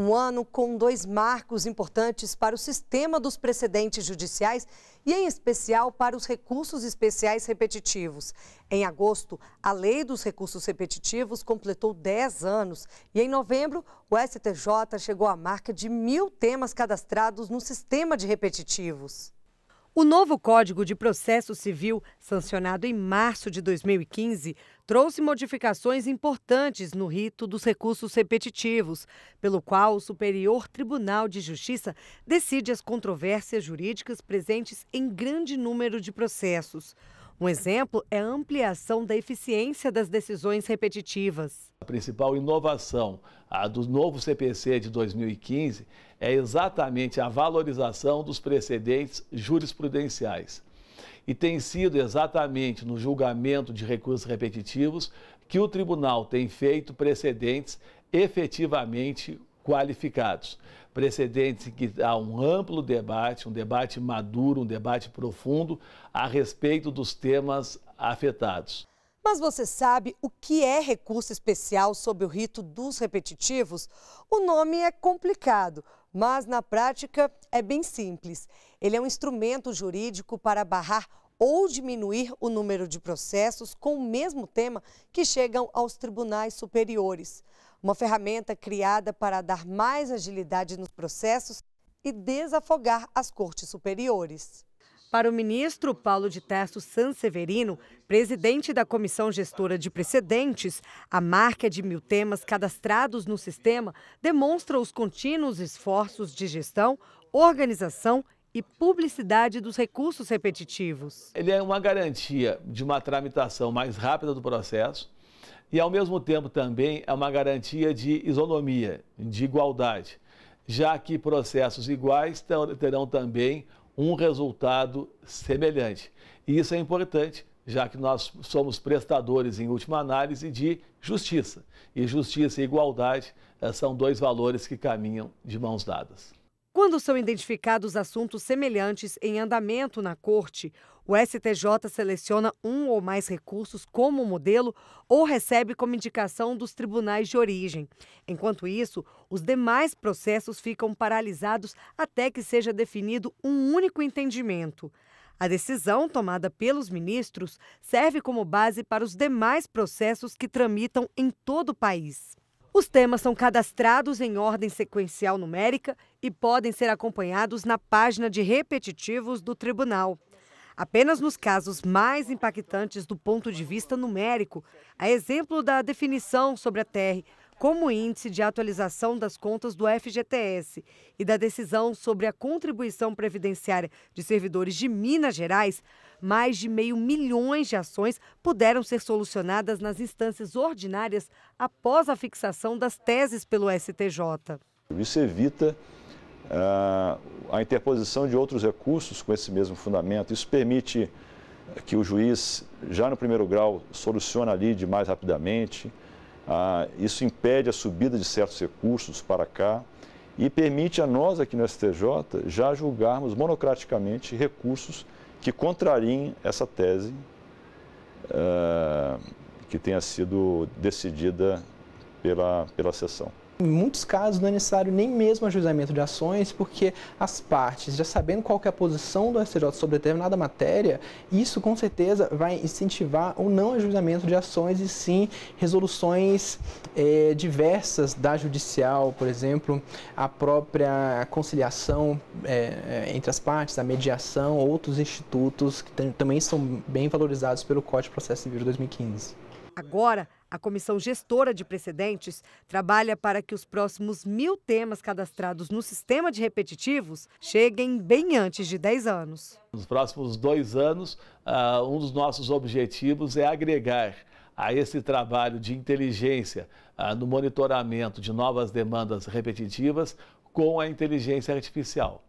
Um ano com dois marcos importantes para o sistema dos precedentes judiciais e, em especial, para os recursos especiais repetitivos. Em agosto, a Lei dos Recursos Repetitivos completou 10 anos e, em novembro, o STJ chegou à marca de mil temas cadastrados no sistema de repetitivos. O novo Código de Processo Civil, sancionado em março de 2015, trouxe modificações importantes no rito dos recursos repetitivos, pelo qual o Superior Tribunal de Justiça decide as controvérsias jurídicas presentes em grande número de processos. Um exemplo é a ampliação da eficiência das decisões repetitivas. A principal inovação do novo CPC de 2015 é exatamente a valorização dos precedentes jurisprudenciais. E tem sido exatamente no julgamento de recursos repetitivos que o tribunal tem feito precedentes efetivamente qualificados. Precedente que há um amplo debate, um debate maduro, um debate profundo a respeito dos temas afetados. Mas você sabe o que é recurso especial sob o rito dos repetitivos? O nome é complicado, mas na prática é bem simples. Ele é um instrumento jurídico para barrar ou diminuir o número de processos com o mesmo tema que chegam aos tribunais superiores uma ferramenta criada para dar mais agilidade nos processos e desafogar as cortes superiores. Para o ministro Paulo de Tarso Sanseverino, presidente da Comissão Gestora de Precedentes, a marca de mil temas cadastrados no sistema demonstra os contínuos esforços de gestão, organização e publicidade dos recursos repetitivos. Ele é uma garantia de uma tramitação mais rápida do processo, e, ao mesmo tempo, também é uma garantia de isonomia, de igualdade, já que processos iguais terão também um resultado semelhante. E isso é importante, já que nós somos prestadores, em última análise, de justiça. E justiça e igualdade eh, são dois valores que caminham de mãos dadas. Quando são identificados assuntos semelhantes em andamento na corte, o STJ seleciona um ou mais recursos como modelo ou recebe como indicação dos tribunais de origem. Enquanto isso, os demais processos ficam paralisados até que seja definido um único entendimento. A decisão tomada pelos ministros serve como base para os demais processos que tramitam em todo o país. Os temas são cadastrados em ordem sequencial numérica e podem ser acompanhados na página de repetitivos do tribunal. Apenas nos casos mais impactantes do ponto de vista numérico, a exemplo da definição sobre a TR, como índice de atualização das contas do FGTS e da decisão sobre a contribuição previdenciária de servidores de Minas Gerais, mais de meio milhões de ações puderam ser solucionadas nas instâncias ordinárias após a fixação das teses pelo STJ. Isso evita uh, a interposição de outros recursos com esse mesmo fundamento. Isso permite que o juiz, já no primeiro grau, solucione ali de mais rapidamente. Ah, isso impede a subida de certos recursos para cá e permite a nós aqui no STJ já julgarmos monocraticamente recursos que contrariem essa tese ah, que tenha sido decidida pela, pela sessão. Em muitos casos não é necessário nem mesmo ajuizamento de ações, porque as partes, já sabendo qual é a posição do STJ sobre determinada matéria, isso com certeza vai incentivar o não ajuizamento de ações e sim resoluções é, diversas da judicial, por exemplo, a própria conciliação é, entre as partes, a mediação, outros institutos que também são bem valorizados pelo Código de Processo Civil de 2015. Agora, a comissão gestora de precedentes trabalha para que os próximos mil temas cadastrados no sistema de repetitivos cheguem bem antes de 10 anos. Nos próximos dois anos, uh, um dos nossos objetivos é agregar a esse trabalho de inteligência uh, no monitoramento de novas demandas repetitivas com a inteligência artificial.